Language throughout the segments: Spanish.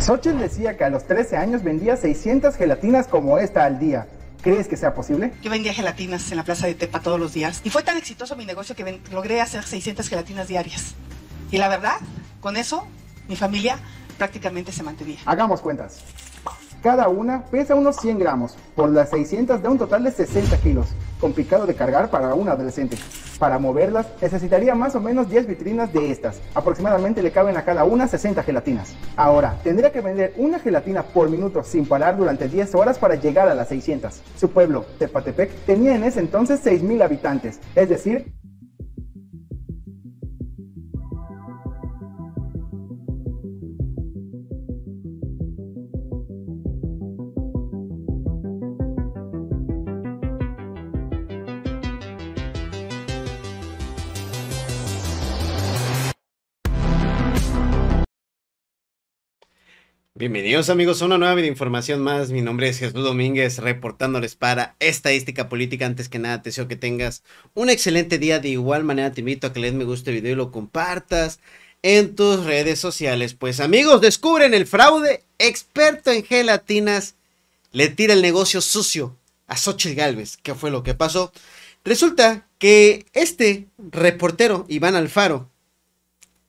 Xochitl decía que a los 13 años vendía 600 gelatinas como esta al día. ¿Crees que sea posible? Yo vendía gelatinas en la plaza de Tepa todos los días y fue tan exitoso mi negocio que logré hacer 600 gelatinas diarias. Y la verdad, con eso, mi familia prácticamente se mantenía. Hagamos cuentas. Cada una pesa unos 100 gramos, por las 600 da un total de 60 kilos, complicado de cargar para un adolescente. Para moverlas necesitaría más o menos 10 vitrinas de estas, aproximadamente le caben a cada una 60 gelatinas. Ahora, tendría que vender una gelatina por minuto sin parar durante 10 horas para llegar a las 600. Su pueblo, Tepatepec, tenía en ese entonces 6.000 habitantes, es decir, Bienvenidos amigos a una nueva información más. Mi nombre es Jesús Domínguez reportándoles para Estadística Política. Antes que nada te deseo que tengas un excelente día. De igual manera te invito a que le des me gusta el video y lo compartas en tus redes sociales. Pues amigos, descubren el fraude. Experto en gelatinas le tira el negocio sucio a Xochitl Galvez. ¿Qué fue lo que pasó? Resulta que este reportero, Iván Alfaro,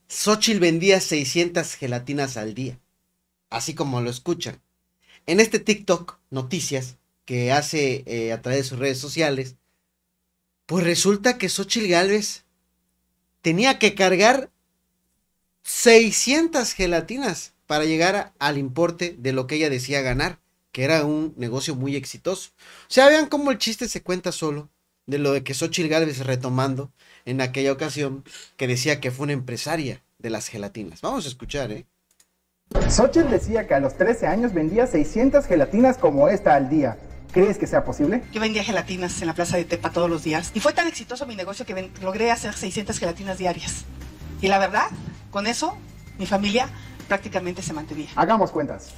Xochitl vendía 600 gelatinas al día así como lo escuchan. En este TikTok, noticias que hace eh, a través de sus redes sociales, pues resulta que Xochitl Galvez tenía que cargar 600 gelatinas para llegar al importe de lo que ella decía ganar, que era un negocio muy exitoso. O sea, vean cómo el chiste se cuenta solo de lo de que Xochitl Galvez retomando en aquella ocasión que decía que fue una empresaria de las gelatinas. Vamos a escuchar, ¿eh? Xochitl decía que a los 13 años vendía 600 gelatinas como esta al día. ¿Crees que sea posible? Yo vendía gelatinas en la plaza de Tepa todos los días y fue tan exitoso mi negocio que logré hacer 600 gelatinas diarias. Y la verdad, con eso, mi familia prácticamente se mantenía. Hagamos cuentas.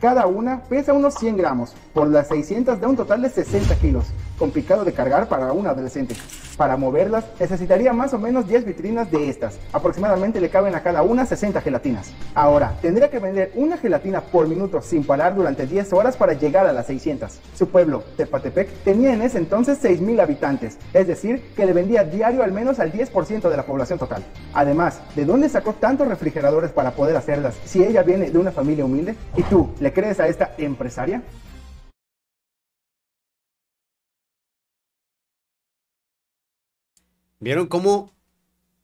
Cada una pesa unos 100 gramos, por las 600 da un total de 60 kilos, complicado de cargar para un adolescente. Para moverlas necesitaría más o menos 10 vitrinas de estas. Aproximadamente le caben a cada una 60 gelatinas. Ahora, tendría que vender una gelatina por minuto sin parar durante 10 horas para llegar a las 600. Su pueblo, Tepatepec, tenía en ese entonces 6.000 habitantes, es decir, que le vendía diario al menos al 10% de la población total. Además, ¿de dónde sacó tantos refrigeradores para poder hacerlas si ella viene de una familia humilde? ¿Y tú le crees a esta empresaria? ¿Vieron cómo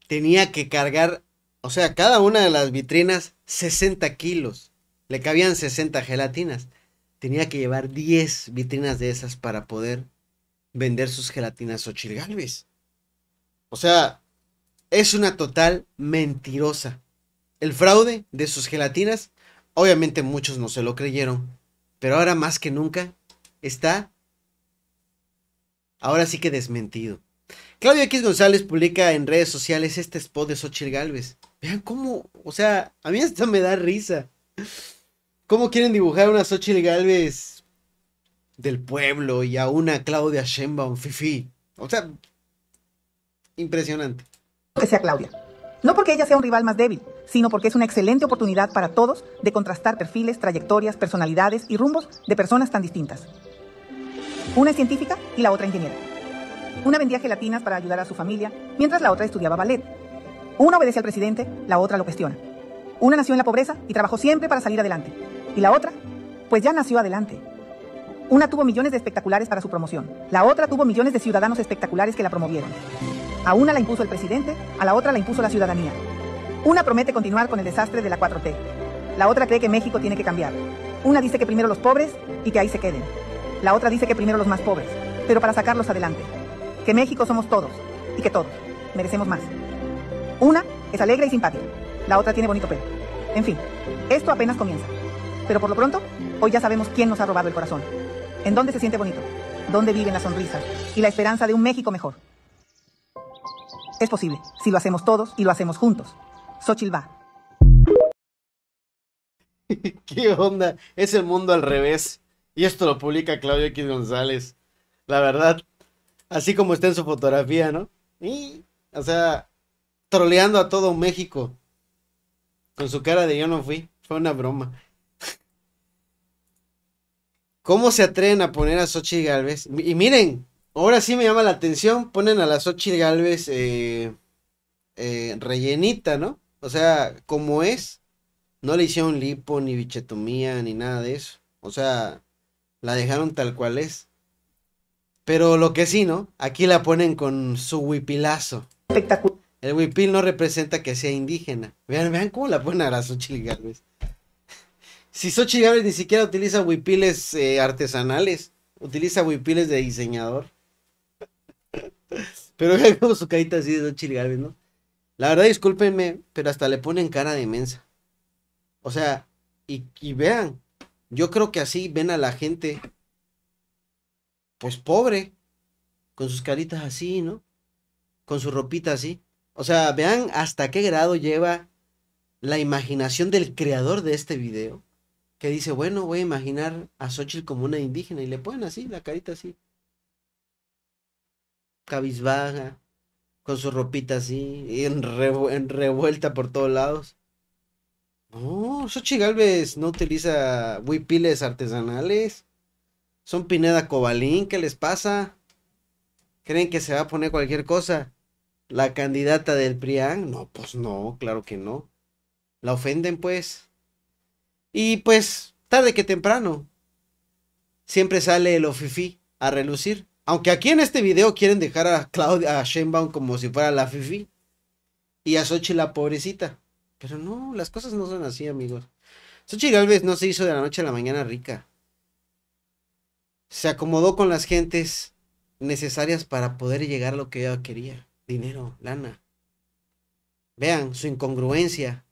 tenía que cargar, o sea, cada una de las vitrinas 60 kilos? Le cabían 60 gelatinas. Tenía que llevar 10 vitrinas de esas para poder vender sus gelatinas ochilgalves. O sea, es una total mentirosa. El fraude de sus gelatinas, obviamente muchos no se lo creyeron, pero ahora más que nunca está, ahora sí que desmentido. Claudia X González publica en redes sociales este spot de Xochitl Galvez. Vean cómo, o sea, a mí esto me da risa. ¿Cómo quieren dibujar una Xochitl Galvez del pueblo y a una Claudia Sheinbaum fifi? O sea, impresionante. Que sea Claudia. No porque ella sea un rival más débil, sino porque es una excelente oportunidad para todos de contrastar perfiles, trayectorias, personalidades y rumbos de personas tan distintas. Una es científica y la otra ingeniera. Una vendía gelatinas para ayudar a su familia, mientras la otra estudiaba ballet. Una obedece al presidente, la otra lo cuestiona. Una nació en la pobreza y trabajó siempre para salir adelante. Y la otra, pues ya nació adelante. Una tuvo millones de espectaculares para su promoción. La otra tuvo millones de ciudadanos espectaculares que la promovieron. A una la impuso el presidente, a la otra la impuso la ciudadanía. Una promete continuar con el desastre de la 4T. La otra cree que México tiene que cambiar. Una dice que primero los pobres y que ahí se queden. La otra dice que primero los más pobres, pero para sacarlos adelante que México somos todos y que todos merecemos más. Una es alegre y simpática, la otra tiene bonito pelo. En fin, esto apenas comienza. Pero por lo pronto, hoy ya sabemos quién nos ha robado el corazón, en dónde se siente bonito, dónde viven la sonrisas y la esperanza de un México mejor. Es posible, si lo hacemos todos y lo hacemos juntos. Xochitl ¿Qué onda? Es el mundo al revés. Y esto lo publica Claudio X González. La verdad, así como está en su fotografía, ¿no? Y, o sea, troleando a todo México. Con su cara de yo no fui. Fue una broma. ¿Cómo se atreven a poner a Sochi Galvez? Y miren, ahora sí me llama la atención. Ponen a la Xochitl Galvez eh, eh, rellenita, ¿no? O sea, como es. No le hicieron lipo, ni bichetumía, ni nada de eso. O sea, la dejaron tal cual es. Pero lo que sí, ¿no? Aquí la ponen con su huipilazo. Espectacular. El huipil no representa que sea indígena. Vean, vean cómo la ponen a la Xochitl Si Xochitl ni siquiera utiliza huipiles eh, artesanales, utiliza huipiles de diseñador. Pero vean cómo su carita así de Xochitl ¿no? La verdad, discúlpenme, pero hasta le ponen cara de mensa. O sea, y, y vean, yo creo que así ven a la gente pues pobre, con sus caritas así, ¿no? Con su ropita así. O sea, vean hasta qué grado lleva la imaginación del creador de este video, que dice, bueno, voy a imaginar a Xochitl como una indígena, y le ponen así, la carita así, cabizbaja, con su ropita así, y en, revuelta por todos lados. No, oh, Xochitl Galvez no utiliza huipiles artesanales. Son Pineda Cobalín, ¿qué les pasa? ¿Creen que se va a poner cualquier cosa? ¿La candidata del PRIAN? No, pues no, claro que no. La ofenden, pues. Y pues, tarde que temprano, siempre sale el ofifi a relucir. Aunque aquí en este video quieren dejar a Claudia, a como si fuera la fifi. Y a Sochi la pobrecita. Pero no, las cosas no son así, amigos. Sochi vez no se hizo de la noche a la mañana rica se acomodó con las gentes necesarias para poder llegar a lo que ella quería. Dinero, lana. Vean su incongruencia.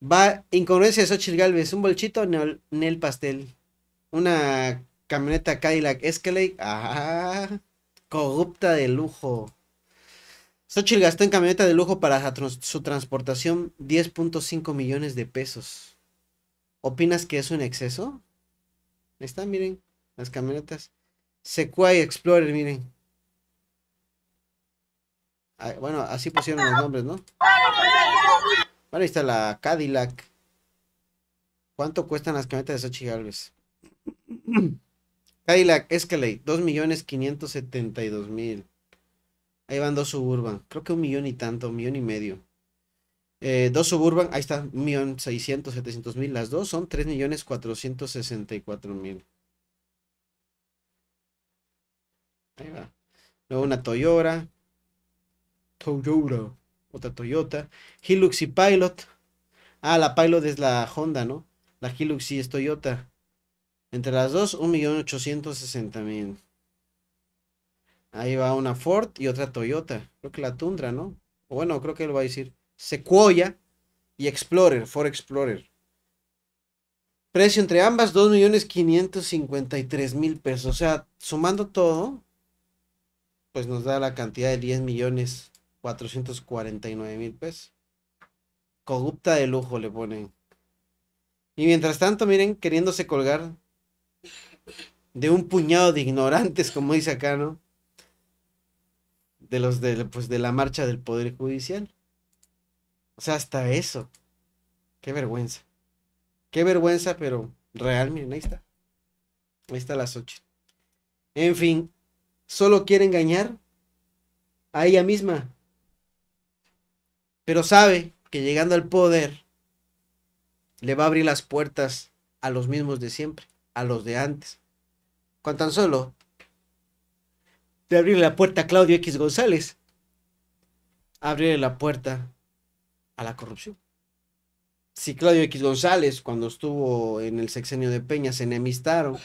Va, incongruencia de Xochitl Galvez, un bolchito en el pastel. Una camioneta Cadillac Escalade, ajá, corrupta de lujo. Xochitl gastó en camioneta de lujo para su transportación 10.5 millones de pesos. ¿Opinas que es un exceso? Ahí están, miren, las camionetas. Sequoia Explorer, miren. Ah, bueno, así pusieron los nombres, ¿no? Bueno, ahí está la Cadillac. ¿Cuánto cuestan las camionetas de Sachi Galvez? Cadillac Escalade, 2.572.000. Ahí van dos Suburban. Creo que un millón y tanto, un millón y medio. Eh, dos Suburban, ahí está, 1.600.000, 700.000. Las dos son 3.464.000. Ahí va. Luego una Toyota. Toyota. Otra Toyota. Hilux y Pilot. Ah, la Pilot es la Honda, ¿no? La Hilux y es Toyota. Entre las dos, 1.860.000. Ahí va una Ford y otra Toyota. Creo que la Tundra, ¿no? Bueno, creo que lo va a decir. Sequoia y Explorer, For Explorer. Precio entre ambas, 2.553.000 pesos. O sea, sumando todo, pues nos da la cantidad de 10.449.000 pesos. Cogupta de lujo le ponen. Y mientras tanto, miren, queriéndose colgar de un puñado de ignorantes, como dice acá, ¿no? De los de pues, la marcha del Poder Judicial. O sea, hasta eso. Qué vergüenza. Qué vergüenza, pero real, miren, ahí está. Ahí está la Xochitl. En fin, solo quiere engañar a ella misma. Pero sabe que llegando al poder le va a abrir las puertas a los mismos de siempre, a los de antes. Con tan solo de abrir la puerta a Claudio X González, abrirle la puerta a la corrupción. Si Claudio X González, cuando estuvo en el sexenio de Peña, se enemistaron,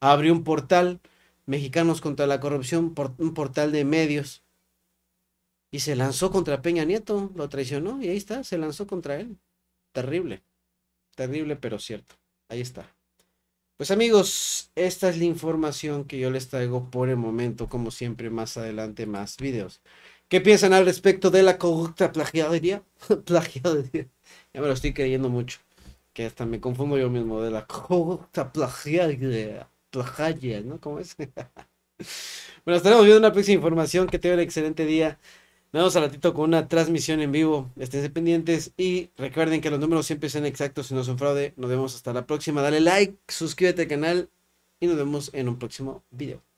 abrió un portal, Mexicanos contra la Corrupción, por, un portal de medios, y se lanzó contra Peña Nieto, lo traicionó, y ahí está, se lanzó contra él. Terrible, terrible, pero cierto. Ahí está. Pues amigos, esta es la información que yo les traigo por el momento, como siempre, más adelante más videos. ¿Qué piensan al respecto de la conducta plagiadería? plagiadería. Ya me lo estoy creyendo mucho. Que hasta me confundo yo mismo de la corrupta plagiadería. Plagiadería, ¿no? ¿Cómo es? bueno, estaremos viendo una próxima información. Que tengan un excelente día. Nos vemos al ratito con una transmisión en vivo. Estén pendientes y recuerden que los números siempre sean exactos y no son fraude. Nos vemos hasta la próxima. Dale like, suscríbete al canal y nos vemos en un próximo video.